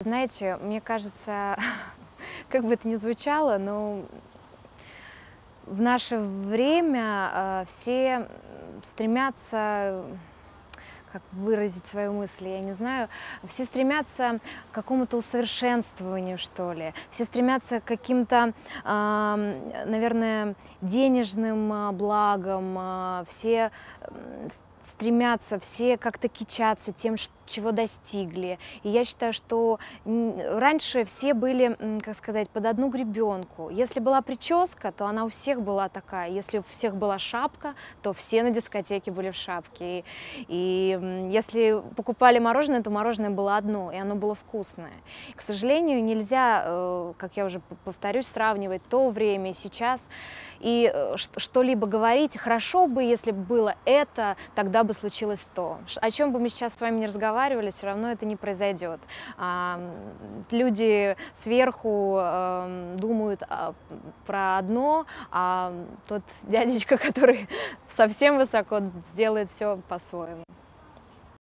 Знаете, мне кажется, как бы это ни звучало, но в наше время а, все стремятся как выразить свои мысли, я не знаю, все стремятся к какому-то усовершенствованию, что ли, все стремятся к каким-то, наверное, денежным а, благам, а, все стремятся, все как-то кичатся тем, чего достигли. И я считаю, что раньше все были, как сказать, под одну гребенку. Если была прическа, то она у всех была такая. Если у всех была шапка, то все на дискотеке были в шапке. И, и если покупали мороженое, то мороженое было одно, и оно было вкусное. К сожалению, нельзя, э, как я уже повторюсь, сравнивать то время и сейчас, и э, что-либо говорить. Хорошо бы, если бы было это, тогда всегда бы случилось то. О чем бы мы сейчас с вами не разговаривали, все равно это не произойдет. Люди сверху эм, думают а, про одно, а тот дядечка, который совсем высоко сделает все по-своему.